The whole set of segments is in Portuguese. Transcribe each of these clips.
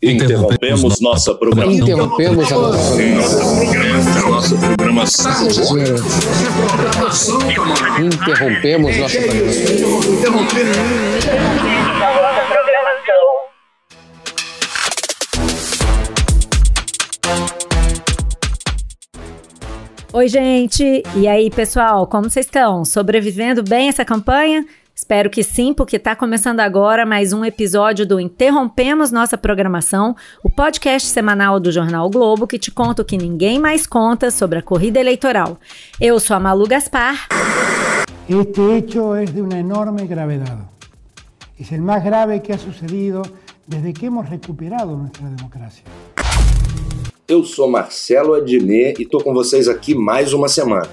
Interrompemos, nossa programação. Interrompemos a nossa programação. Nossa programação. Interrompemos nossa programação. Oi, gente! E aí, pessoal, como vocês estão? Sobrevivendo bem essa campanha? Espero que sim, porque está começando agora mais um episódio do Interrompemos Nossa Programação, o podcast semanal do Jornal o Globo que te conta o que ninguém mais conta sobre a corrida eleitoral. Eu sou a Malu Gaspar. Este hecho é de uma enorme gravidade. É o mais grave que ha sucedido desde que hemos recuperado nuestra democracia. Eu sou Marcelo Adnet e estou com vocês aqui mais uma semana.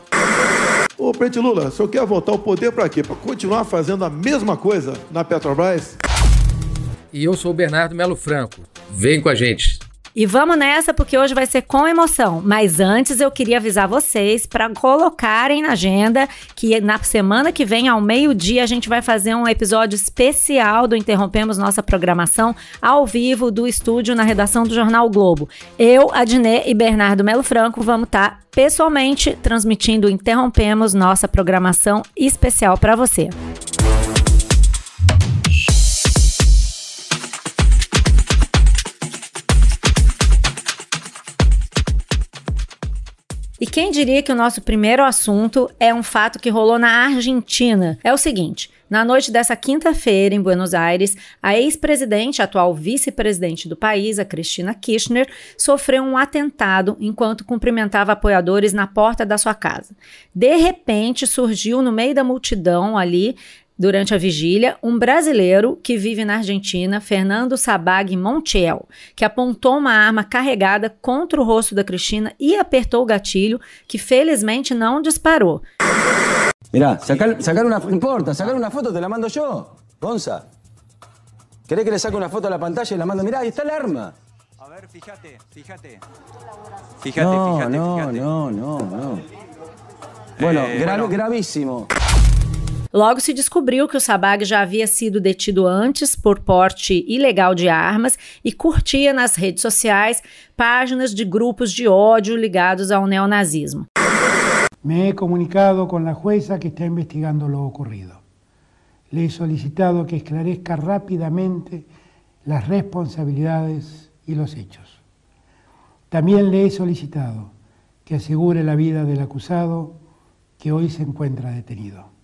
Ô, presidente Lula, o senhor quer voltar ao poder para quê? Para continuar fazendo a mesma coisa na Petrobras? E eu sou o Bernardo Melo Franco. Vem com a gente. E vamos nessa porque hoje vai ser com emoção. Mas antes eu queria avisar vocês para colocarem na agenda que na semana que vem, ao meio-dia, a gente vai fazer um episódio especial do Interrompemos Nossa Programação ao vivo do estúdio na redação do Jornal o Globo. Eu, Adnê e Bernardo Melo Franco vamos estar tá pessoalmente transmitindo Interrompemos Nossa Programação especial para você. E quem diria que o nosso primeiro assunto é um fato que rolou na Argentina? É o seguinte. Na noite dessa quinta-feira, em Buenos Aires, a ex-presidente, atual vice-presidente do país, a Cristina Kirchner, sofreu um atentado enquanto cumprimentava apoiadores na porta da sua casa. De repente, surgiu no meio da multidão ali durante a vigília um brasileiro que vive na Argentina, Fernando Sabag Montiel, que apontou uma arma carregada contra o rosto da Cristina e apertou o gatilho, que felizmente não disparou. Mirá, sacar, sacar uma. Importa, sacar uma foto, te la mando eu. Gonça. ¿Querés que le saque uma foto a pantalla e la mando? Mirá, aí está a arma. A ver, fíjate, fíjate. Fíjate, não, fíjate, não. fíjate. Não, não, não, não. Bueno, eh, gra bueno. gravísimo. Logo se descobriu que o Sabag já havia sido detido antes por porte ilegal de armas e curtia nas redes sociais páginas de grupos de ódio ligados ao neonazismo. Me he comunicado com a jueza que está investigando o ocorrido. Le he solicitado que esclarezca rapidamente as responsabilidades e os hechos. Também le he solicitado que assegure a vida do acusado que hoje se encontra detenido.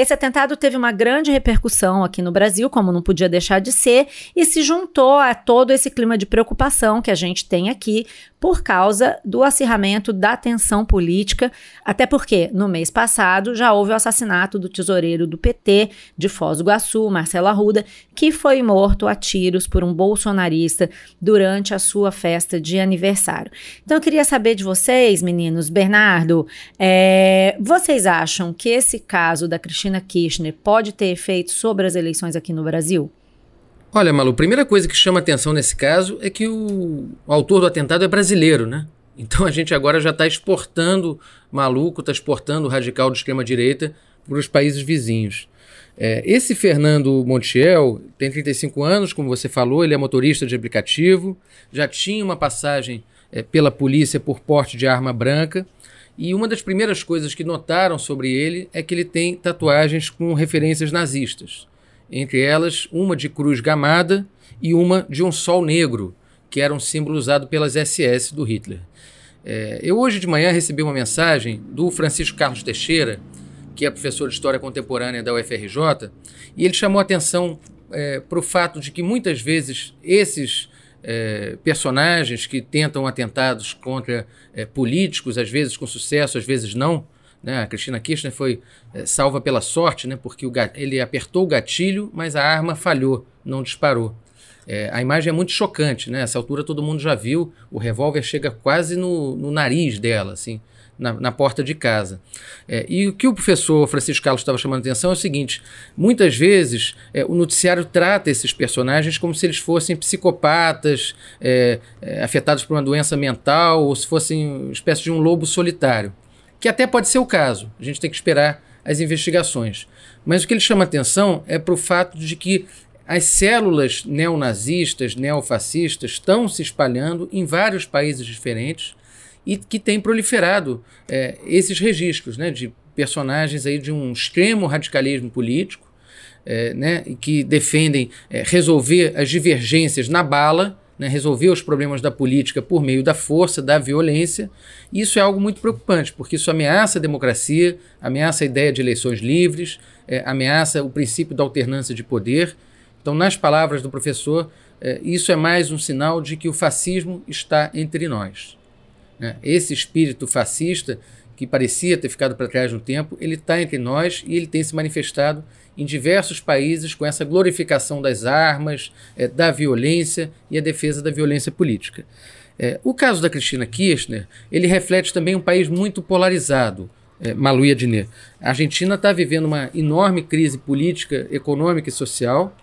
Esse atentado teve uma grande repercussão aqui no Brasil, como não podia deixar de ser, e se juntou a todo esse clima de preocupação que a gente tem aqui por causa do acirramento da tensão política, até porque no mês passado já houve o assassinato do tesoureiro do PT de Foz do Iguaçu, Marcelo Arruda, que foi morto a tiros por um bolsonarista durante a sua festa de aniversário. Então eu queria saber de vocês, meninos, Bernardo, é, vocês acham que esse caso da Cristina Cristina Kirchner pode ter efeito sobre as eleições aqui no Brasil? Olha, Malu, a primeira coisa que chama atenção nesse caso é que o autor do atentado é brasileiro, né? Então a gente agora já está exportando maluco, está exportando radical do extrema-direita para os países vizinhos. É, esse Fernando Montiel tem 35 anos, como você falou, ele é motorista de aplicativo, já tinha uma passagem é, pela polícia por porte de arma branca. E uma das primeiras coisas que notaram sobre ele é que ele tem tatuagens com referências nazistas. Entre elas, uma de cruz gamada e uma de um sol negro, que era um símbolo usado pelas SS do Hitler. É, eu hoje de manhã recebi uma mensagem do Francisco Carlos Teixeira, que é professor de História Contemporânea da UFRJ, e ele chamou atenção é, para o fato de que muitas vezes esses é, personagens que tentam atentados contra é, políticos, às vezes com sucesso, às vezes não. Né? A Cristina Kirchner foi é, salva pela sorte, né? porque o, ele apertou o gatilho, mas a arma falhou, não disparou. É, a imagem é muito chocante, né? Essa altura todo mundo já viu. O revólver chega quase no, no nariz dela, assim na, na porta de casa. É, e o que o professor Francisco Carlos estava chamando a atenção é o seguinte: muitas vezes é, o noticiário trata esses personagens como se eles fossem psicopatas, é, é afetados por uma doença mental, ou se fossem uma espécie de um lobo solitário. Que até pode ser o caso, a gente tem que esperar as investigações. Mas o que ele chama atenção é para o fato de que as células neonazistas, neofascistas, estão se espalhando em vários países diferentes e que tem proliferado é, esses registros né, de personagens aí de um extremo radicalismo político, é, né, que defendem é, resolver as divergências na bala, né, resolver os problemas da política por meio da força, da violência. Isso é algo muito preocupante, porque isso ameaça a democracia, ameaça a ideia de eleições livres, é, ameaça o princípio da alternância de poder. Então, nas palavras do professor, é, isso é mais um sinal de que o fascismo está entre nós. Né? Esse espírito fascista, que parecia ter ficado para trás no tempo, ele está entre nós e ele tem se manifestado em diversos países com essa glorificação das armas, é, da violência e a defesa da violência política. É, o caso da Cristina Kirchner, ele reflete também um país muito polarizado, é, Maluia Diné. A Argentina está vivendo uma enorme crise política, econômica e social,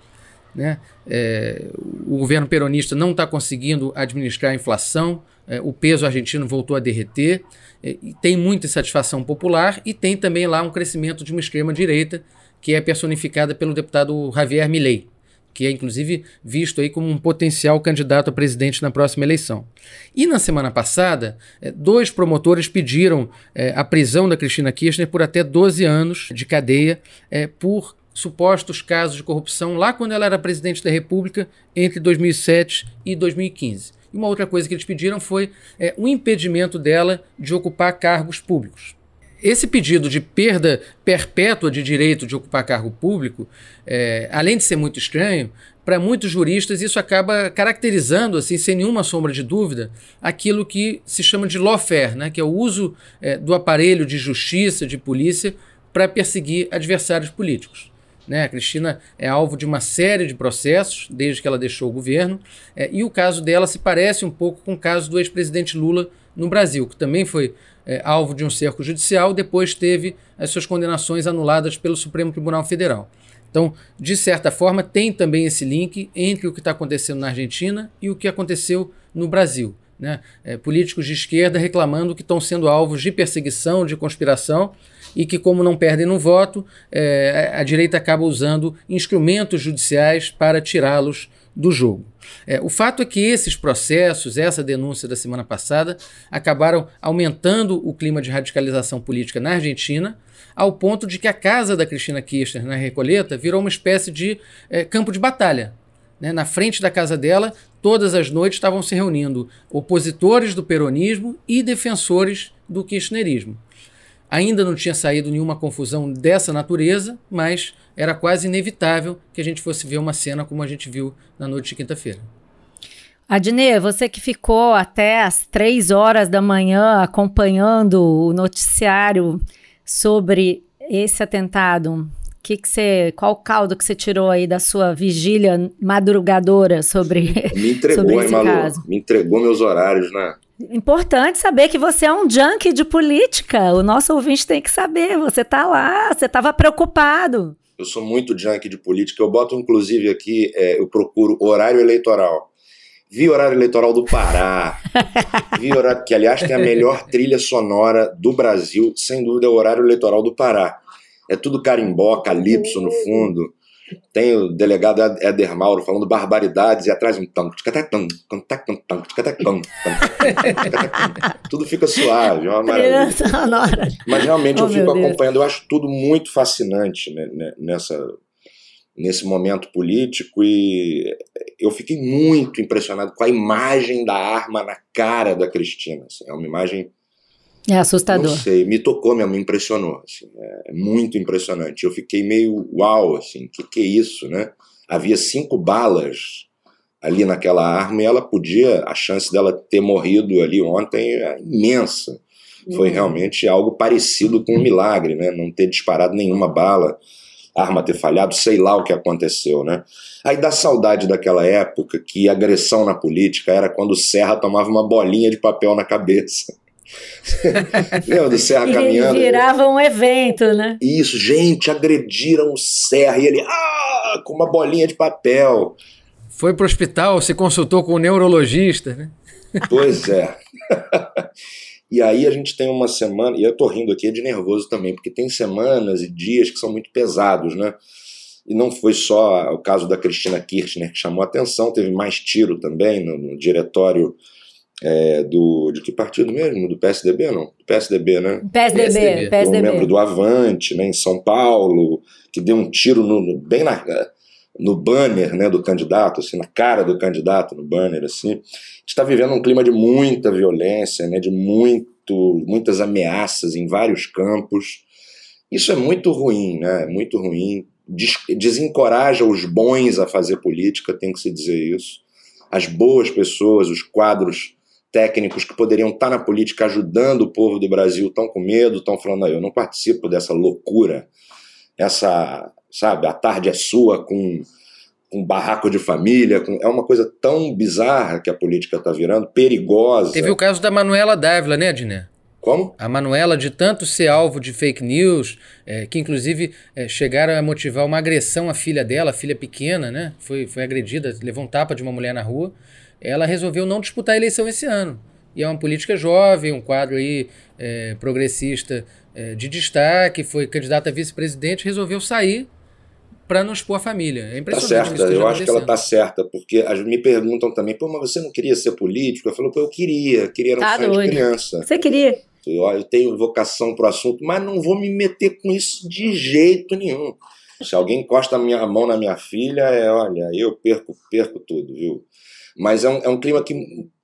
né? É, o governo peronista não está conseguindo administrar a inflação, é, o peso argentino voltou a derreter, é, tem muita insatisfação popular e tem também lá um crescimento de uma extrema-direita que é personificada pelo deputado Javier Milei, que é inclusive visto aí como um potencial candidato a presidente na próxima eleição. E na semana passada, é, dois promotores pediram é, a prisão da Cristina Kirchner por até 12 anos de cadeia é, por supostos casos de corrupção lá quando ela era presidente da República, entre 2007 e 2015. E uma outra coisa que eles pediram foi é, o impedimento dela de ocupar cargos públicos. Esse pedido de perda perpétua de direito de ocupar cargo público, é, além de ser muito estranho, para muitos juristas isso acaba caracterizando, assim, sem nenhuma sombra de dúvida, aquilo que se chama de lawfare, né, que é o uso é, do aparelho de justiça, de polícia, para perseguir adversários políticos. Né? A Cristina é alvo de uma série de processos desde que ela deixou o governo, é, e o caso dela se parece um pouco com o caso do ex-presidente Lula no Brasil, que também foi é, alvo de um cerco judicial, depois teve as suas condenações anuladas pelo Supremo Tribunal Federal. Então, de certa forma, tem também esse link entre o que está acontecendo na Argentina e o que aconteceu no Brasil. Né? É, políticos de esquerda reclamando que estão sendo alvos de perseguição, de conspiração, e que, como não perdem no voto, é, a direita acaba usando instrumentos judiciais para tirá-los do jogo. É, o fato é que esses processos, essa denúncia da semana passada, acabaram aumentando o clima de radicalização política na Argentina, ao ponto de que a casa da Cristina Kirchner na Recoleta virou uma espécie de é, campo de batalha. Né? Na frente da casa dela, todas as noites estavam se reunindo opositores do peronismo e defensores do kirchnerismo. Ainda não tinha saído nenhuma confusão dessa natureza, mas era quase inevitável que a gente fosse ver uma cena como a gente viu na noite de quinta-feira. Adnê, você que ficou até as três horas da manhã acompanhando o noticiário sobre esse atentado, que que você, qual o caldo que você tirou aí da sua vigília madrugadora sobre, Me entregou, sobre esse hein, Malu? caso? Me entregou meus horários, né? Importante saber que você é um junkie de política. O nosso ouvinte tem que saber. Você está lá, você estava preocupado. Eu sou muito junkie de política. Eu boto, inclusive, aqui, é, eu procuro horário eleitoral. Vi horário eleitoral do Pará. vi horário, que, aliás, tem a melhor trilha sonora do Brasil, sem dúvida, é o horário eleitoral do Pará. É tudo carimbó, calypso no fundo. Tem o delegado Éder Mauro falando barbaridades e atrás um tanto. Tudo fica suave, é uma maravilha. Mas realmente oh, eu fico acompanhando, eu acho tudo muito fascinante nessa, nesse momento político e eu fiquei muito impressionado com a imagem da arma na cara da Cristina. Assim, é uma imagem é assustador. Não sei, me tocou mesmo, me impressionou, assim, né? é muito impressionante. Eu fiquei meio uau, assim, que que é isso, né? Havia cinco balas ali naquela arma e ela podia, a chance dela ter morrido ali ontem é imensa. Foi uhum. realmente algo parecido com um milagre, né? Não ter disparado nenhuma bala, arma ter falhado, sei lá o que aconteceu, né? Aí dá saudade daquela época que agressão na política era quando o Serra tomava uma bolinha de papel na cabeça. Lembra do Serra caminhando? virava um evento, né? Isso, gente, agrediram o Serra e ele, ah, com uma bolinha de papel. Foi pro hospital, se consultou com o neurologista, né? Pois é. e aí a gente tem uma semana, e eu tô rindo aqui é de nervoso também, porque tem semanas e dias que são muito pesados, né? E não foi só o caso da Cristina Kirchner que chamou atenção, teve mais tiro também no, no diretório é, do de que partido mesmo? Do PSDB não? PSDB, né? PSDB, PSDB. PSDB. Um membro do Avante, né, em São Paulo, que deu um tiro no, bem na no banner, né, do candidato, assim, na cara do candidato, no banner assim. Está vivendo um clima de muita violência, né, de muito muitas ameaças em vários campos. Isso é muito ruim, né? É muito ruim. Des, desencoraja os bons a fazer política, tem que se dizer isso. As boas pessoas, os quadros técnicos que poderiam estar na política ajudando o povo do Brasil estão com medo, estão falando, ah, eu não participo dessa loucura, essa, sabe, a tarde é sua com um barraco de família, com... é uma coisa tão bizarra que a política está virando, perigosa. Teve o caso da Manuela Dávila, né, Diné? Como? A Manuela, de tanto ser alvo de fake news, é, que inclusive é, chegaram a motivar uma agressão à filha dela, a filha pequena, né? Foi, foi agredida, levou um tapa de uma mulher na rua ela resolveu não disputar a eleição esse ano. E é uma política jovem, um quadro aí é, progressista é, de destaque, foi candidata a vice-presidente, resolveu sair para não expor a família. É tá impressionante. Tá certa, eu acho que ela está certa, porque as, me perguntam também, pô, mas você não queria ser político? Eu falo, pô, eu queria, queria era um tá sonho de criança. Você queria? Eu, eu tenho vocação para o assunto, mas não vou me meter com isso de jeito nenhum. Se alguém encosta a minha mão na minha filha, é, olha, eu perco, perco tudo, viu? Mas é um, é um clima que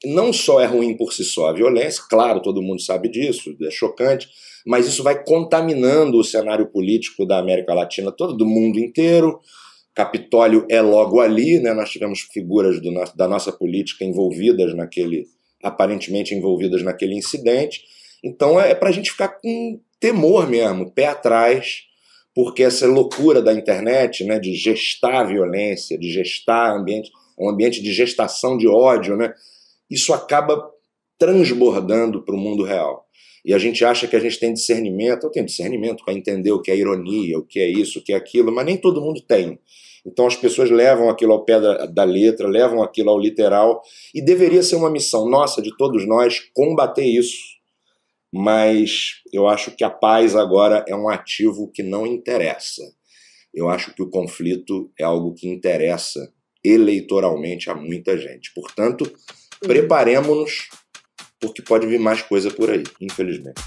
não só é ruim por si só a violência, claro, todo mundo sabe disso, é chocante, mas isso vai contaminando o cenário político da América Latina, todo do mundo inteiro. Capitólio é logo ali, né? nós tivemos figuras do, da nossa política envolvidas naquele, aparentemente envolvidas naquele incidente. Então é, é para a gente ficar com temor mesmo, pé atrás, porque essa loucura da internet, né, de gestar violência, de gestar ambiente, um ambiente de gestação de ódio, né? Isso acaba transbordando para o mundo real. E a gente acha que a gente tem discernimento, eu tenho discernimento para entender o que é ironia, o que é isso, o que é aquilo, mas nem todo mundo tem. Então as pessoas levam aquilo ao pé da, da, letra, levam aquilo ao literal, e deveria ser uma missão nossa, de todos nós, combater isso. Mas eu acho que a paz agora é um ativo que não interessa. Eu acho que o conflito é algo que interessa eleitoralmente a muita gente. Portanto, preparemos-nos, porque pode vir mais coisa por aí, infelizmente.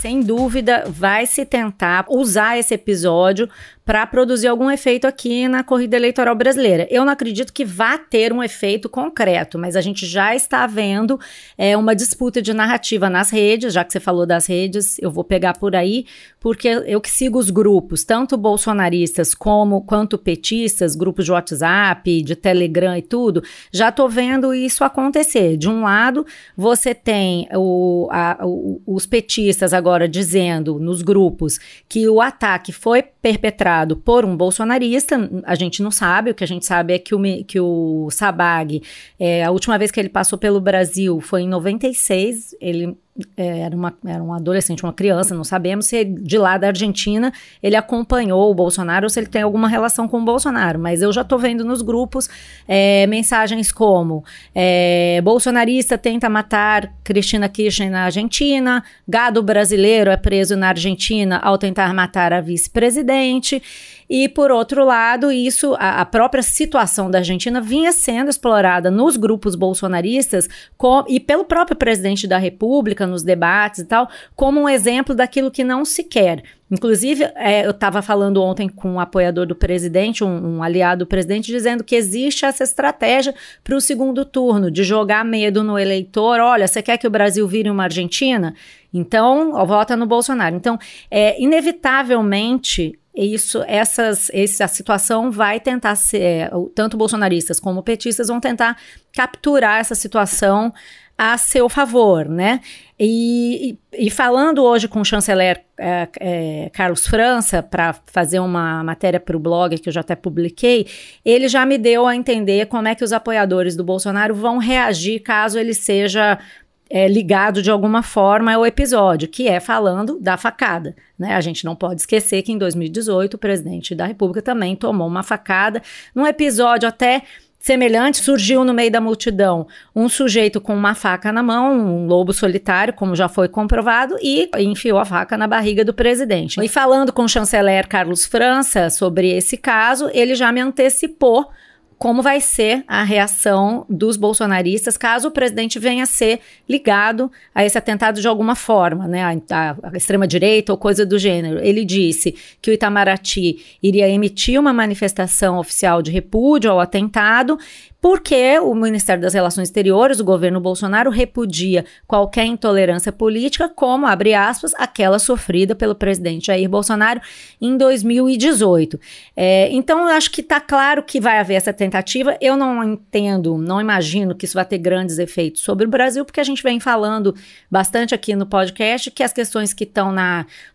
sem dúvida, vai se tentar usar esse episódio para produzir algum efeito aqui na corrida eleitoral brasileira. Eu não acredito que vá ter um efeito concreto, mas a gente já está vendo é, uma disputa de narrativa nas redes, já que você falou das redes, eu vou pegar por aí, porque eu que sigo os grupos, tanto bolsonaristas como quanto petistas, grupos de WhatsApp, de Telegram e tudo, já estou vendo isso acontecer. De um lado, você tem o, a, o, os petistas agora dizendo nos grupos que o ataque foi perpetrado por um bolsonarista. A gente não sabe, o que a gente sabe é que o, que o Sabag, é, a última vez que ele passou pelo Brasil foi em 96, ele é, era, uma, era um adolescente, uma criança, não sabemos se é de lá da Argentina ele acompanhou o Bolsonaro ou se ele tem alguma relação com o Bolsonaro. Mas eu já estou vendo nos grupos é, mensagens como é, bolsonarista tenta matar Cristina Kirchner na Argentina, gado brasileiro é preso na Argentina ao tentar matar a vice-presidente. E, por outro lado, isso, a, a própria situação da Argentina vinha sendo explorada nos grupos bolsonaristas com, e pelo próprio presidente da República, nos debates e tal, como um exemplo daquilo que não se quer. Inclusive, é, eu estava falando ontem com um apoiador do presidente, um, um aliado do presidente, dizendo que existe essa estratégia para o segundo turno, de jogar medo no eleitor. Olha, você quer que o Brasil vire uma Argentina? Então, vota no Bolsonaro. Então, é, inevitavelmente, isso, essas, essa situação vai tentar ser, é, tanto bolsonaristas como petistas vão tentar capturar essa situação a seu favor, né? E, e, e falando hoje com o chanceler é, é, Carlos França para fazer uma matéria para o blog que eu já até publiquei, ele já me deu a entender como é que os apoiadores do Bolsonaro vão reagir caso ele seja é, ligado de alguma forma ao episódio, que é falando da facada. Né? A gente não pode esquecer que em 2018 o presidente da República também tomou uma facada num episódio até semelhante surgiu no meio da multidão um sujeito com uma faca na mão, um lobo solitário, como já foi comprovado, e enfiou a faca na barriga do presidente. E falando com o chanceler Carlos França sobre esse caso, ele já me antecipou como vai ser a reação dos bolsonaristas caso o presidente venha a ser ligado a esse atentado de alguma forma, né? A, a extrema-direita ou coisa do gênero. Ele disse que o Itamaraty iria emitir uma manifestação oficial de repúdio ao atentado porque o Ministério das Relações Exteriores, o governo Bolsonaro, repudia qualquer intolerância política, como, abre aspas, aquela sofrida pelo presidente Jair Bolsonaro em 2018. É, então, eu acho que está claro que vai haver essa tendência tentativa. Eu não entendo, não imagino que isso vai ter grandes efeitos sobre o Brasil, porque a gente vem falando bastante aqui no podcast que as questões que estão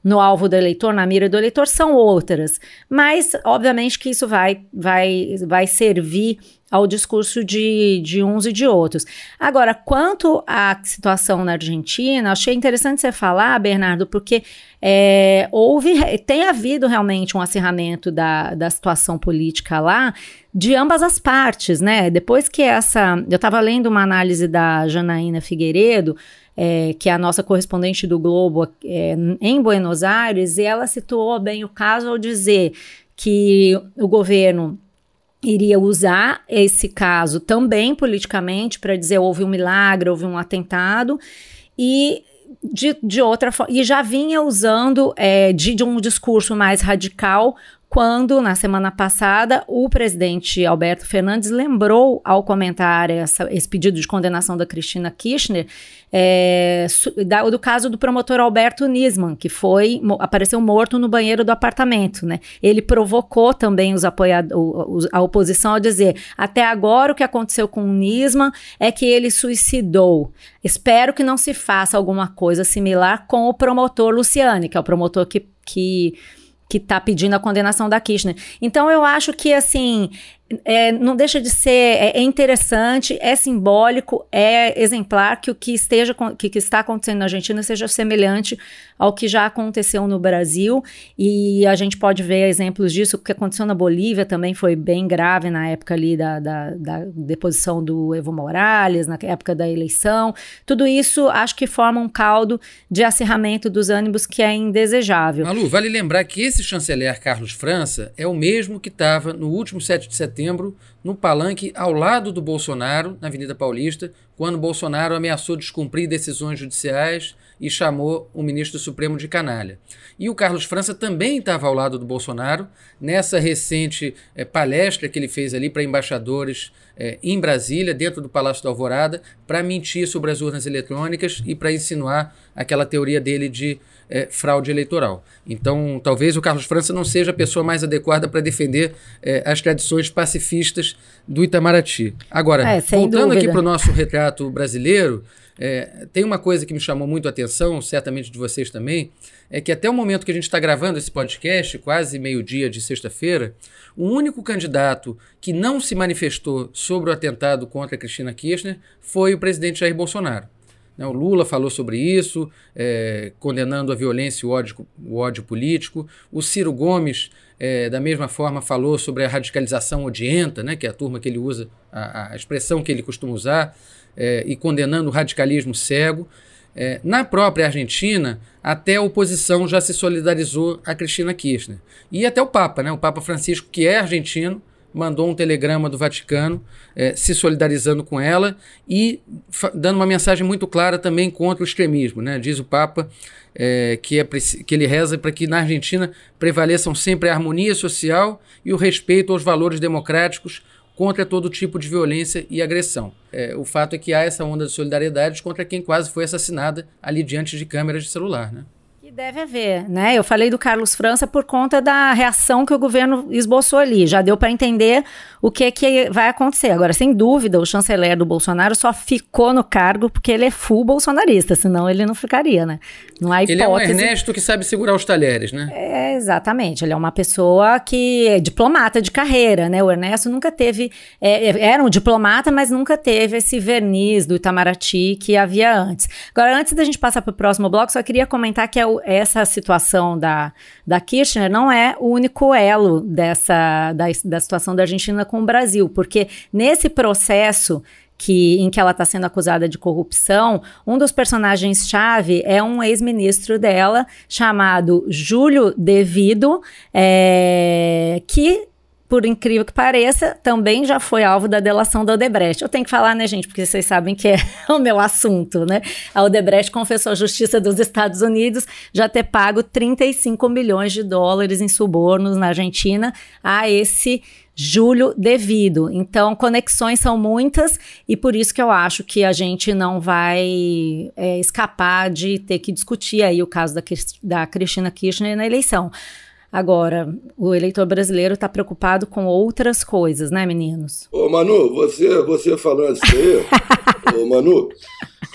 no alvo do eleitor, na mira do eleitor, são outras. Mas, obviamente, que isso vai, vai, vai servir ao discurso de, de uns e de outros. Agora, quanto à situação na Argentina, achei interessante você falar, Bernardo, porque é, houve, tem havido realmente um acirramento da, da situação política lá, de ambas as partes, né? Depois que essa. Eu estava lendo uma análise da Janaína Figueiredo, é, que é a nossa correspondente do Globo é, em Buenos Aires, e ela situou bem o caso ao dizer que o governo iria usar esse caso também politicamente para dizer houve um milagre, houve um atentado e de, de outra forma e já vinha usando é, de, de um discurso mais radical quando, na semana passada, o presidente Alberto Fernandes lembrou, ao comentar essa, esse pedido de condenação da Cristina Kirchner, é, da, do caso do promotor Alberto Nisman, que foi apareceu morto no banheiro do apartamento. Né? Ele provocou também os apoiadores, a oposição a dizer: até agora o que aconteceu com o Nisman é que ele suicidou. Espero que não se faça alguma coisa similar com o promotor Luciane, que é o promotor que, que que está pedindo a condenação da Kirchner. Então eu acho que assim é, não deixa de ser é, é, interessante, é simbólico, é exemplar que o que esteja que, que, está acontecendo na Argentina seja semelhante ao que já aconteceu no Brasil e a gente pode ver exemplos disso. O que aconteceu na Bolívia também foi bem grave na época ali da, da, da deposição do Evo Morales, na época da eleição. Tudo isso acho que forma um caldo de acirramento dos ânimos que é indesejável. Malu, vale lembrar que esse chanceler Carlos França é o mesmo que estava no último 7 de setembro setembro, no palanque ao lado do Bolsonaro, na Avenida Paulista, quando Bolsonaro ameaçou descumprir decisões judiciais, e chamou o ministro Supremo de canalha. E o Carlos França também estava ao lado do Bolsonaro nessa recente é, palestra que ele fez ali para embaixadores é, em Brasília, dentro do Palácio da Alvorada, para mentir sobre as urnas eletrônicas e para insinuar aquela teoria dele de é, fraude eleitoral. Então, talvez o Carlos França não seja a pessoa mais adequada para defender as tradições pacifistas do Itamaraty. Agora, é, voltando dúvida. aqui para o nosso retrato brasileiro. É, tem uma coisa que me chamou muito a atenção, certamente de vocês também, é que até o momento que a gente está gravando esse podcast, quase meio-dia de sexta-feira, o único candidato que não se manifestou sobre o atentado contra Cristina Kirchner foi o presidente Jair Bolsonaro. Né, o Lula falou sobre isso, é, condenando a violência e o ódio, o ódio político. O Ciro Gomes, é, da mesma forma, falou sobre a radicalização odienta, né, que é a turma que ele usa, a, a expressão que ele costuma usar é, e condenando o radicalismo cego. É, na própria Argentina, até a oposição já se solidarizou a Cristina Kirchner. E até o Papa, né? o Papa Francisco, que é argentino, mandou um telegrama do Vaticano é, se solidarizando com ela e dando uma mensagem muito clara também contra o extremismo. Né? Diz o Papa é, que, é, que ele reza para que na Argentina prevaleçam sempre a harmonia social e o respeito aos valores democráticos contra todo tipo de violência e agressão. É, o fato é que há essa onda de solidariedade contra quem quase foi assassinada ali diante de câmeras de celular. Né? Que deve haver, né? Eu falei do Carlos França por conta da reação que o governo esboçou ali. Já deu para entender o que, que vai acontecer. Agora, sem dúvida, o chanceler do Bolsonaro só ficou no cargo porque ele é full bolsonarista, senão ele não ficaria, né? Não há hipótese. Ele é um Ernesto que sabe segurar os talheres, né? É, exatamente. Ele é uma pessoa que é diplomata de carreira, né? O Ernesto nunca teve. É, é era um diplomata, mas nunca teve esse verniz do Itamaraty que havia antes. Agora, antes da gente passar para o próximo bloco, só queria comentar que é o essa situação da, da Kirchner não é o único elo dessa, da, da situação da Argentina com o Brasil, porque nesse processo que, em que ela está sendo acusada de corrupção, um dos personagens-chave é um ex-ministro dela, chamado Júlio Devido, é, que por incrível que pareça, também já foi alvo da delação da Odebrecht. Eu tenho que falar, né, gente, porque vocês sabem que é o meu assunto, né? A Odebrecht confessou à Justiça dos Estados Unidos já ter pago 35 milhões de dólares em subornos na Argentina a esse julho devido. Então, conexões são muitas e por isso que eu acho que a gente não vai é, escapar de ter que discutir aí o caso da, da Cristina Kirchner na eleição. Agora, o eleitor brasileiro está preocupado com outras coisas, né, meninos? Ô, Manu, você, você falando isso aí, ô, Manu,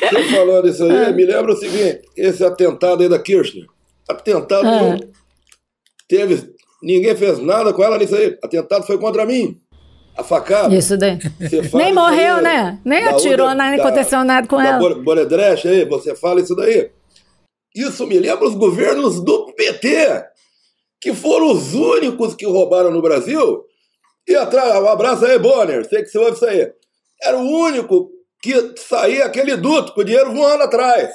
você falando isso aí, ah. me lembra o seguinte: esse atentado aí da Kirchner. Atentado ah. não teve. Ninguém fez nada com ela nisso aí. Atentado foi contra mim. A facada. Isso daí. Nem morreu, aí, né? Nem atirou, nem aconteceu nada com da ela. Boledreche aí, você fala isso daí. Isso me lembra os governos do PT que foram os únicos que roubaram no Brasil. E atrás, um abraço aí, Bonner, sei que você ouve isso aí. Era o único que saía aquele duto com o dinheiro voando atrás.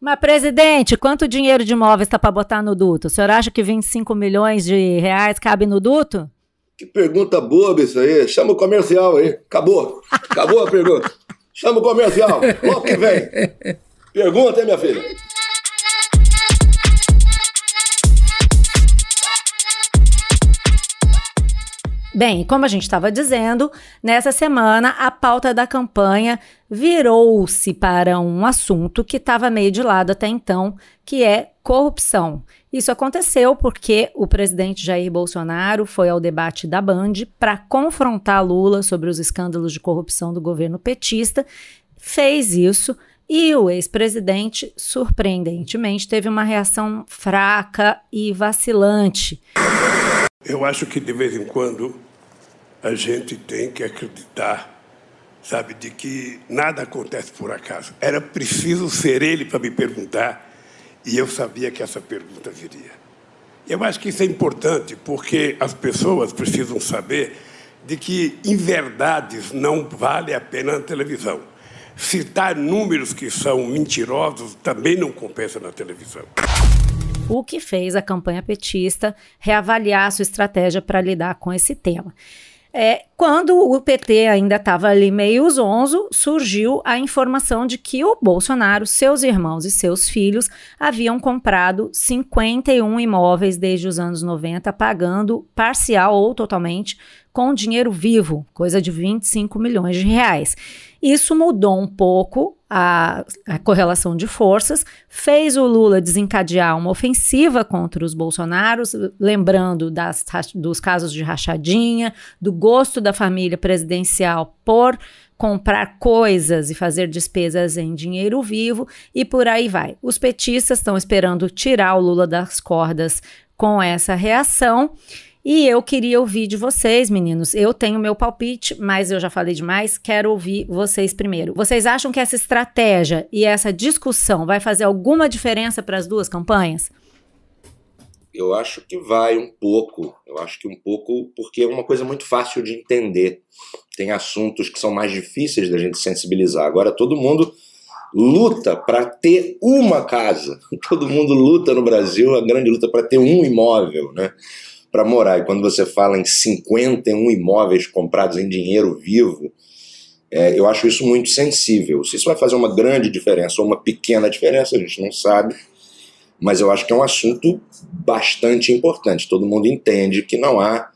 Mas, presidente, quanto dinheiro de imóveis está para botar no duto? O senhor acha que 25 milhões de reais cabe no duto? Que pergunta boba isso aí. Chama o comercial aí. Acabou. Acabou a pergunta. Chama o comercial. Logo que vem. Pergunta, hein, minha filha? Bem, como a gente estava dizendo, nessa semana a pauta da campanha virou-se para um assunto que estava meio de lado até então, que é corrupção. Isso aconteceu porque o presidente Jair Bolsonaro foi ao debate da Band para confrontar Lula sobre os escândalos de corrupção do governo petista, fez isso. E o ex-presidente, surpreendentemente, teve uma reação fraca e vacilante. Eu acho que de vez em quando a gente tem que acreditar, sabe, de que nada acontece por acaso. Era preciso ser ele para me perguntar e eu sabia que essa pergunta viria. Eu acho que isso é importante porque as pessoas precisam saber de que em verdades não vale a pena na televisão. Citar números que são mentirosos também não compensa na televisão o que fez a campanha petista reavaliar sua estratégia para lidar com esse tema. É, quando o PT ainda estava ali meio zonzo, surgiu a informação de que o Bolsonaro, seus irmãos e seus filhos haviam comprado 51 imóveis desde os anos 90, pagando parcial ou totalmente com dinheiro vivo, coisa de 25 milhões de reais. Isso mudou um pouco a, a correlação de forças, fez o Lula desencadear uma ofensiva contra os Bolsonaros, lembrando das, dos casos de rachadinha, do gosto da família presidencial por comprar coisas e fazer despesas em dinheiro vivo e por aí vai. Os petistas estão esperando tirar o Lula das cordas com essa reação. E eu queria ouvir de vocês, meninos. Eu tenho meu palpite, mas eu já falei demais. Quero ouvir vocês primeiro. Vocês acham que essa estratégia e essa discussão vai fazer alguma diferença para as duas campanhas? Eu acho que vai um pouco. Eu acho que um pouco, porque é uma coisa muito fácil de entender. Tem assuntos que são mais difíceis da gente sensibilizar. Agora, todo mundo luta para ter uma casa. Todo mundo luta no Brasil, a grande luta para ter um imóvel, né? para morar. E quando você fala em 51 imóveis comprados em dinheiro vivo, é, eu acho isso muito sensível. Se isso vai fazer uma grande diferença ou uma pequena diferença, a gente não sabe. Mas eu acho que é um assunto bastante importante. Todo mundo entende que não há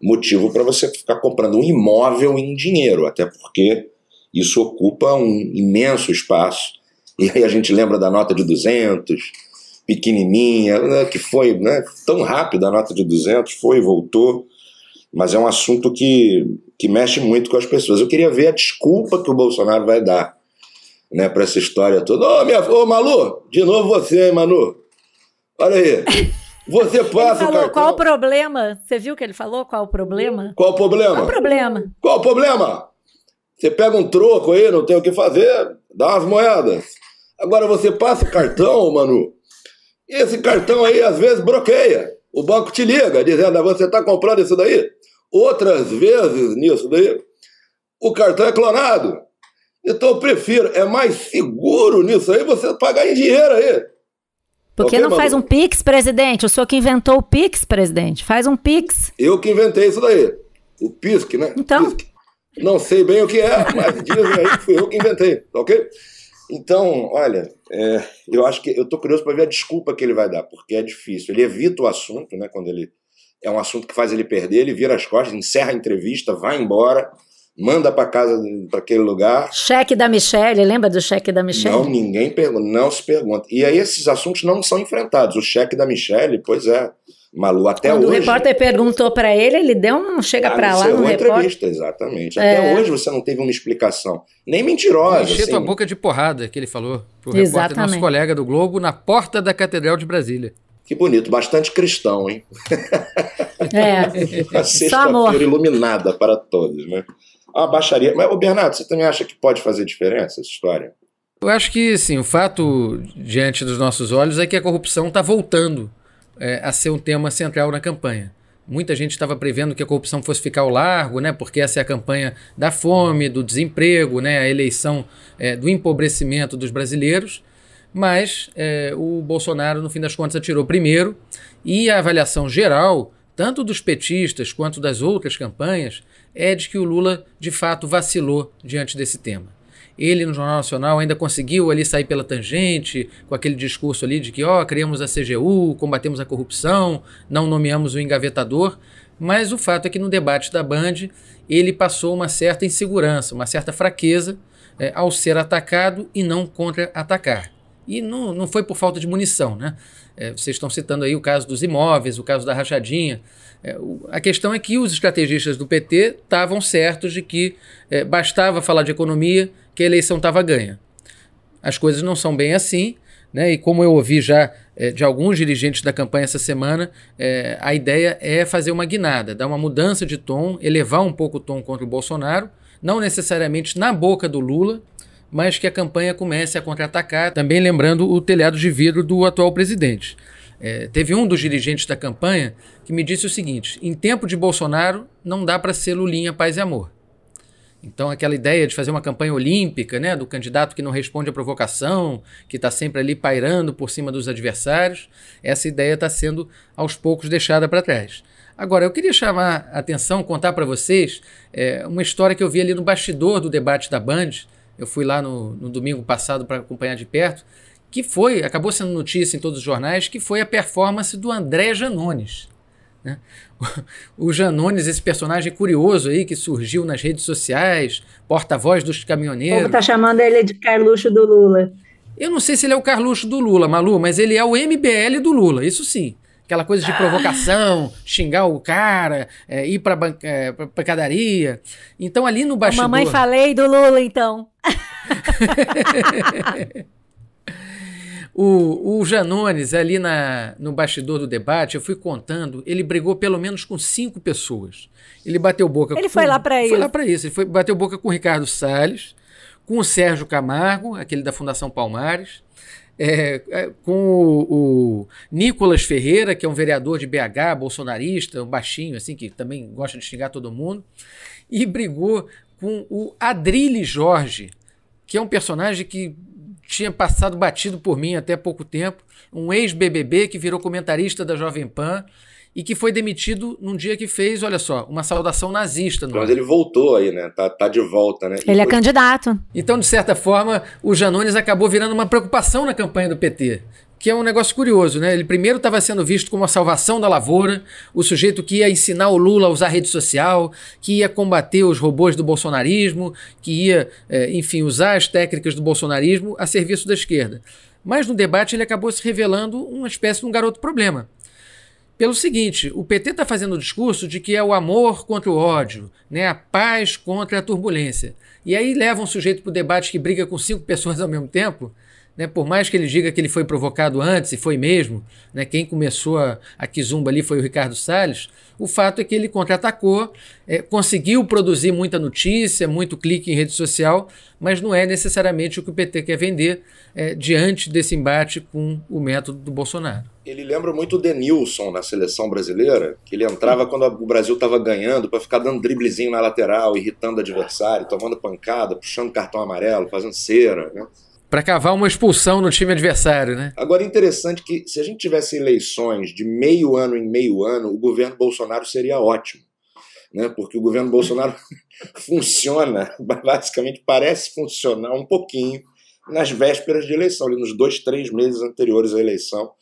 motivo para você ficar comprando um imóvel em dinheiro, até porque isso ocupa um imenso espaço. E aí a gente lembra da nota de 200, pequenininha, né, que foi né, tão rápida a nota de 200, foi e voltou, mas é um assunto que, que mexe muito com as pessoas. Eu queria ver a desculpa que o Bolsonaro vai dar né, para essa história toda. Ô, minha, ô, Malu, de novo você, hein, Manu? Olha aí. Você passa ele falou, o Qual o problema? Você viu que ele falou? Qual o problema? Qual o problema? Qual o problema? Qual o problema? Você pega um troco aí, não tem o que fazer, dá umas moedas. Agora você passa o cartão, Manu. Esse cartão aí, às vezes, bloqueia. O banco te liga, dizendo, ah, você está comprando isso daí? Outras vezes, nisso daí, o cartão é clonado. Então eu prefiro, é mais seguro nisso aí você pagar em dinheiro aí. Por que okay, não faz um Pix, presidente? O senhor que inventou o Pix, presidente. Faz um Pix. Eu que inventei isso daí. O PISC, né? Então. Pisc. Não sei bem o que é, mas dizem aí que fui eu que inventei, tá ok? Então, olha, é, eu acho que eu estou curioso para ver a desculpa que ele vai dar, porque é difícil. Ele evita o assunto, né? Quando ele é um assunto que faz ele perder, ele vira as costas, encerra a entrevista, vai embora, manda para casa para aquele lugar. Cheque da Michelle, lembra do cheque da Michelle? Não, ninguém pergunta, não se pergunta. E aí esses assuntos não são enfrentados. O cheque da Michelle, pois é, Malu até Quando hoje. O repórter perguntou para ele, ele deu um chega ah, para lá é no repórter. entrevista, exatamente. Até é. hoje você não teve uma explicação, nem mentirosa. Encheu assim. a boca de porrada que ele falou pro exatamente. repórter, nosso colega do Globo, na porta da Catedral de Brasília. Que bonito, bastante cristão, hein? É. Uma sexta-feira iluminada para todos, né? A baixaria. Mas, o Bernardo, você também acha que pode fazer diferença essa história? Eu acho que, sim, o fato diante dos nossos olhos é que a corrupção está voltando é, a ser um tema central na campanha. Muita gente estava prevendo que a corrupção fosse ficar ao largo, né? Porque essa é a campanha da fome, do desemprego, né? A eleição é, do empobrecimento dos brasileiros. Mas é, o Bolsonaro, no fim das contas, atirou primeiro. E a avaliação geral, tanto dos petistas quanto das outras campanhas, é de que o Lula de fato vacilou diante desse tema ele no Jornal Nacional ainda conseguiu ali sair pela tangente, com aquele discurso ali de que, ó, criamos a CGU, combatemos a corrupção, não nomeamos o engavetador. Mas o fato é que no debate da Band ele passou uma certa insegurança, uma certa fraqueza é, ao ser atacado e não contra-atacar. E não, não foi por falta de munição, né? É, vocês estão citando aí o caso dos imóveis, o caso da rachadinha. É, o, a questão é que os estrategistas do PT estavam certos de que é, bastava falar de economia, que a eleição estava ganha. As coisas não são bem assim, né? E como eu ouvi já é, de alguns dirigentes da campanha essa semana, é, a ideia é fazer uma guinada, dar uma mudança de tom, elevar um pouco o tom contra o Bolsonaro, não necessariamente na boca do Lula, mas que a campanha comece a contra-atacar, também lembrando o telhado de vidro do atual presidente. É, teve um dos dirigentes da campanha que me disse o seguinte: em tempo de Bolsonaro, não dá para ser Lulinha paz e amor. Então, aquela ideia de fazer uma campanha olímpica, né, do candidato que não responde à provocação, que está sempre ali pairando por cima dos adversários, essa ideia está sendo aos poucos deixada para trás. Agora, eu queria chamar a atenção, contar para vocês é, uma história que eu vi ali no bastidor do debate da Band. Eu fui lá no, no domingo passado para acompanhar de perto, que foi, acabou sendo notícia em todos os jornais, que foi a performance do André Janones. Né? o Janones, esse personagem curioso aí que surgiu nas redes sociais, porta-voz dos caminhoneiros. O povo tá chamando ele de Carluxo do Lula. Eu não sei se ele é o Carluxo do Lula, Malu, mas ele é o MBL do Lula, isso sim. Aquela coisa de provocação, ah. xingar o cara, é, ir para a é, pancadaria. Então ali no bastidor... A mamãe falei do Lula, então. O, o Janones, ali na, no bastidor do debate, eu fui contando, ele brigou pelo menos com cinco pessoas. Ele bateu boca ele com. Ele foi lá para isso. Foi lá para isso. Ele foi, bateu boca com o Ricardo Salles, com o Sérgio Camargo, aquele da Fundação Palmares, é, é com o, o, Nicolas Ferreira, que é um vereador de BH, bolsonarista, um baixinho, assim, que também gosta de xingar todo mundo, e brigou com o Adrile Jorge, que é um personagem que tinha passado batido por mim até pouco tempo, um ex-BBB que virou comentarista da Jovem Pan e que foi demitido num dia que fez, olha só, uma saudação nazista. Mas ele voltou aí, né? Tá, tá de volta, né? Ele é candidato. Então, de certa forma, o Janones acabou virando uma preocupação na campanha do PT que é um negócio curioso, né? Ele primeiro estava sendo visto como a salvação da lavoura, o sujeito que ia ensinar o Lula a usar rede social, que ia combater os robôs do bolsonarismo, que ia, é, enfim, usar as técnicas do bolsonarismo a serviço da esquerda. Mas no debate ele acabou se revelando uma espécie de um garoto problema. Pelo seguinte, o PT está fazendo o discurso de que é o amor contra o ódio, né? a paz contra a turbulência. E aí leva um sujeito para o debate que briga com cinco pessoas ao mesmo tempo né? Por mais que ele diga que ele foi provocado antes, e foi mesmo, né? quem começou a, a Kizumba ali foi o Ricardo Salles, o fato é que ele contra-atacou, é, conseguiu produzir muita notícia, muito clique em rede social, mas não é necessariamente o que o PT quer vender é, diante desse embate com o método do Bolsonaro. Ele lembra muito o Denilson na seleção brasileira, que ele entrava quando o Brasil estava ganhando para ficar dando driblezinho na lateral, irritando o adversário, tomando pancada, puxando cartão amarelo, fazendo cera. Né? para cavar uma expulsão no time adversário, né? Agora, interessante que se a gente tivesse eleições de meio ano em meio ano, o governo Bolsonaro seria ótimo. Né? Porque o governo Bolsonaro funciona, basicamente parece funcionar um pouquinho nas vésperas de eleição, ali nos dois, três meses anteriores à eleição.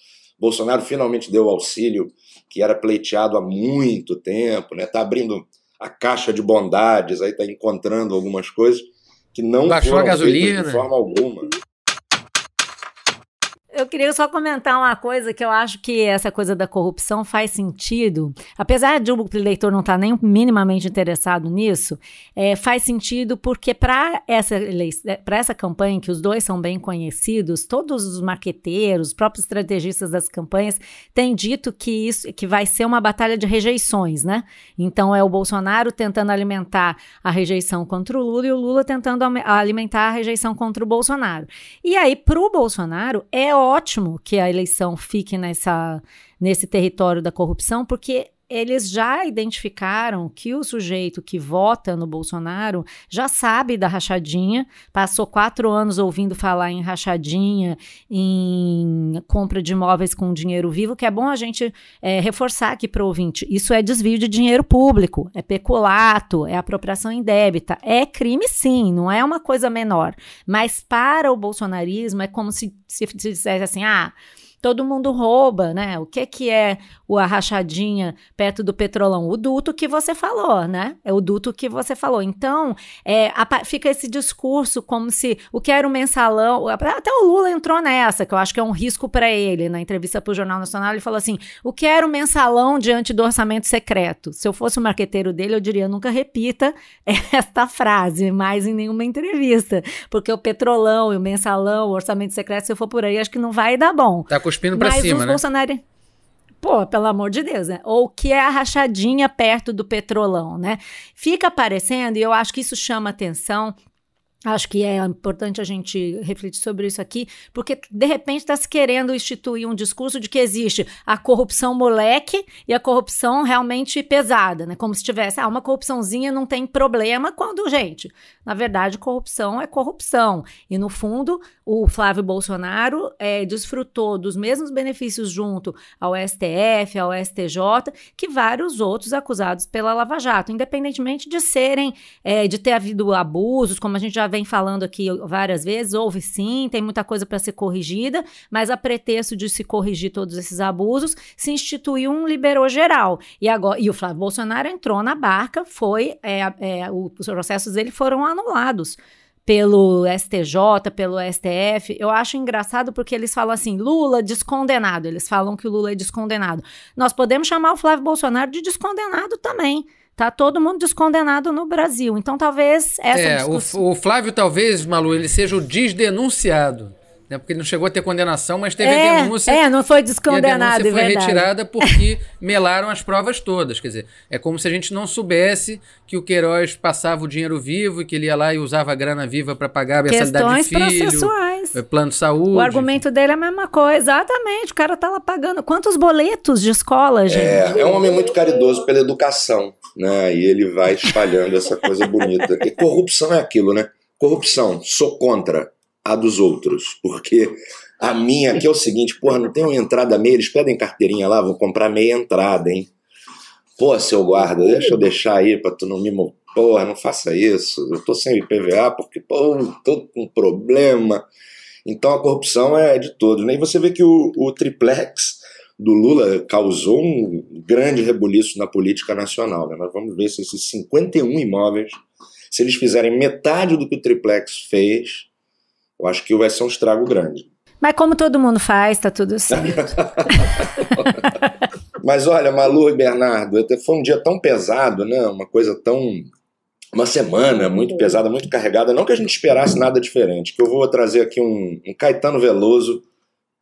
Bolsonaro finalmente deu o auxílio que era pleiteado há muito tempo, né? Tá abrindo a caixa de bondades, aí tá encontrando algumas coisas que não Baixou foram a gasolina. de forma alguma eu queria só comentar uma coisa que eu acho que essa coisa da corrupção faz sentido. Apesar de o eleitor não estar tá nem minimamente interessado nisso, é, faz sentido porque para essa, é, para essa campanha, que os dois são bem conhecidos, todos os marqueteiros, os próprios estrategistas das campanhas têm dito que isso que vai ser uma batalha de rejeições, né? Então é o Bolsonaro tentando alimentar a rejeição contra o Lula e o Lula tentando alimentar a rejeição contra o Bolsonaro. E aí, para o Bolsonaro, é óbvio ótimo que a eleição fique nessa, nesse território da corrupção, porque eles já identificaram que o sujeito que vota no Bolsonaro já sabe da rachadinha, passou quatro anos ouvindo falar em rachadinha, em compra de imóveis com dinheiro vivo, que é bom a gente é, reforçar aqui para o ouvinte. Isso é desvio de dinheiro público, é peculato, é apropriação indébita. É crime sim, não é uma coisa menor. Mas para o bolsonarismo é como se, se, se dissesse assim, ah todo mundo rouba, né? O que que é o rachadinha perto do petrolão? O duto que você falou, né? É o duto que você falou. Então, é, fica esse discurso como se o que era o mensalão. Até o Lula entrou nessa, que eu acho que é um risco para ele. Na entrevista para o Jornal Nacional, ele falou assim: o que era o mensalão diante do orçamento secreto? Se eu fosse o marqueteiro dele, eu diria: nunca repita esta frase mais em nenhuma entrevista, porque o petrolão e o mensalão, o orçamento secreto, se eu for por aí, acho que não vai dar bom. Tá cuspindo pra Mas cima, né? Bolsonaro... Pô, pelo amor de Deus, né? Ou que é a rachadinha perto do petrolão, né? Fica aparecendo, e eu acho que isso chama atenção Acho que é importante a gente refletir sobre isso aqui, porque de repente está se querendo instituir um discurso de que existe a corrupção moleque e a corrupção realmente pesada, né? Como se tivesse, ah, uma corrupçãozinha não tem problema, quando, gente, na verdade, corrupção é corrupção. E no fundo, o Flávio Bolsonaro é, desfrutou dos mesmos benefícios junto ao STF, ao STJ, que vários outros acusados pela Lava Jato, independentemente de serem, é, de ter havido abusos, como a gente já vem falando aqui várias vezes, houve sim, tem muita coisa para ser corrigida, mas a pretexto de se corrigir todos esses abusos, se instituiu um liberou geral. E agora e o Flávio Bolsonaro entrou na barca, foi é, é, os processos dele foram anulados pelo STJ, pelo STF. Eu acho engraçado porque eles falam assim: Lula descondenado. Eles falam que o Lula é descondenado. Nós podemos chamar o Flávio Bolsonaro de descondenado também. Tá todo mundo descondenado no Brasil. Então, talvez essa é, discussão... o, o Flávio, talvez, Malu, ele seja o desdenunciado. Né? Porque não chegou a ter condenação, mas teve é, a denúncia. É, não foi descondenado. E a denúncia é foi retirada porque melaram as provas todas. Quer dizer, é como se a gente não soubesse que o Queiroz passava o dinheiro vivo e que ele ia lá e usava a grana viva para pagar a mensalidade de filho. processuais. É, plano de saúde. O argumento dele é a mesma coisa. Exatamente. O cara tá lá pagando. Quantos boletos de escola, é, gente? É, é um homem muito caridoso pela educação. Né? E ele vai espalhando essa coisa bonita. E corrupção é aquilo, né? Corrupção, sou contra a dos outros, porque a minha aqui é o seguinte, porra, não tem uma entrada meia, eles pedem carteirinha lá, vou comprar meia entrada, hein? Pô, seu guarda, deixa eu deixar aí pra tu não me... Porra, não faça isso, eu tô sem IPVA porque, pô, tô com problema. Então a corrupção é de todos, né? E você vê que o, o triplex do Lula causou um grande rebuliço na política nacional. Né? Nós vamos ver se esses 51 imóveis, se eles fizerem metade do que o triplex fez, eu acho que vai ser é um estrago grande. Mas como todo mundo faz, tá tudo certo. Mas olha, Malu e Bernardo, foi um dia tão pesado, né? Uma coisa tão. Uma semana muito pesada, muito carregada. Não que a gente esperasse nada diferente, que eu vou trazer aqui um, um Caetano Veloso,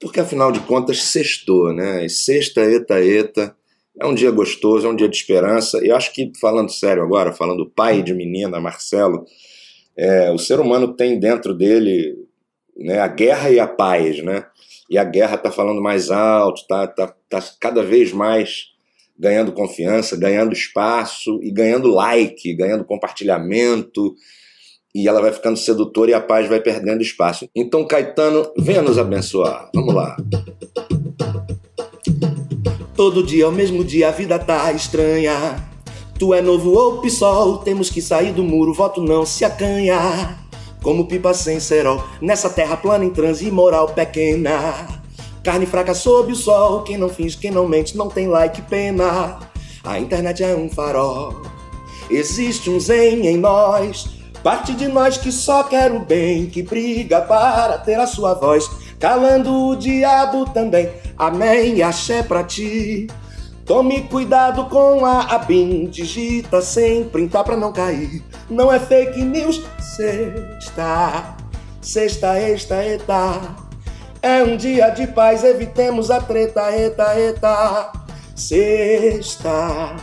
porque afinal de contas, sextou, né? E sexta, eta, eta. É um dia gostoso, é um dia de esperança. E eu acho que, falando sério agora, falando pai de menina, Marcelo, é, o ser humano tem dentro dele né? A guerra e a paz, né? E a guerra está falando mais alto, está tá, tá cada vez mais ganhando confiança, ganhando espaço e ganhando like, ganhando compartilhamento. E ela vai ficando sedutora e a paz vai perdendo espaço. Então, Caetano, venha nos abençoar. Vamos lá. Todo dia, ao mesmo dia, a vida tá estranha. Tu é novo ou pisol, temos que sair do muro, voto não se acanha como pipa sem cerol, nessa terra plana em transe moral pequena. Carne fraca sob o sol, quem não finge, quem não mente, não tem like pena. A internet é um farol, existe um zen em nós, parte de nós que só quer o bem, que briga para ter a sua voz, calando o diabo também. Amém e axé pra ti. Tome cuidado com a ABIN, digita sem printar pra não cair. Não é fake news, sexta, sexta, esta, eta. É um dia de paz, evitemos a treta, eta, eta. Sexta,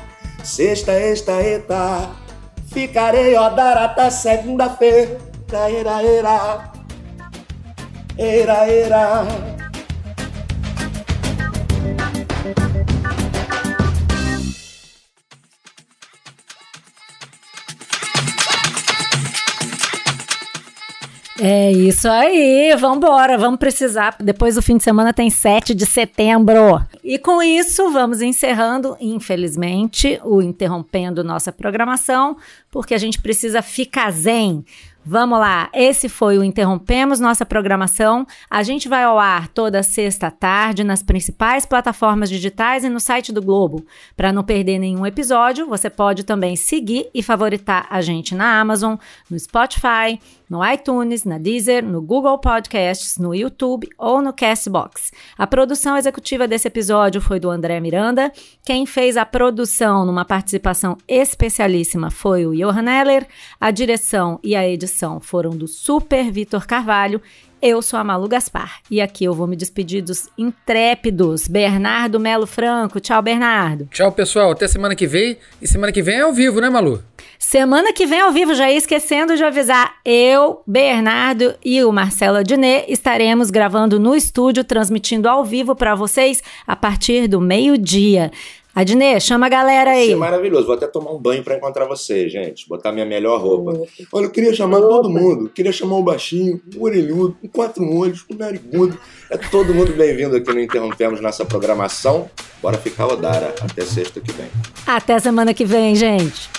sexta, esta, eta. Ficarei a dar até segunda-feira, era, era, era, era. É isso aí, vambora, vamos precisar. Depois do fim de semana tem 7 de setembro. E com isso, vamos encerrando, infelizmente, o interrompendo nossa programação, porque a gente precisa ficar zen Vamos lá, esse foi o Interrompemos Nossa Programação. A gente vai ao ar toda sexta tarde nas principais plataformas digitais e no site do Globo. Para não perder nenhum episódio, você pode também seguir e favoritar a gente na Amazon, no Spotify, no iTunes, na Deezer, no Google Podcasts, no YouTube ou no Castbox. A produção executiva desse episódio foi do André Miranda. Quem fez a produção numa participação especialíssima foi o Johan Heller. A direção e a edição edição foram do Super Vitor Carvalho. Eu sou a Malu Gaspar e aqui eu vou me despedir dos intrépidos Bernardo Melo Franco. Tchau, Bernardo. Tchau, pessoal. Até semana que vem. E semana que vem é ao vivo, né, Malu? Semana que vem é ao vivo, já ia esquecendo de avisar. Eu, Bernardo e o Marcelo Adnet estaremos gravando no estúdio, transmitindo ao vivo para vocês a partir do meio-dia. Adnê, chama a galera aí. Isso é maravilhoso. Vou até tomar um banho para encontrar você, gente. Botar minha melhor roupa. Hum, Olha, eu queria chamar todo mundo. Queria chamar o baixinho, o orelhudo, com quatro olhos, o narigudo. É todo mundo bem-vindo aqui no Interrompemos nossa programação. Bora ficar Odara. Até sexta que vem. Até semana que vem, gente.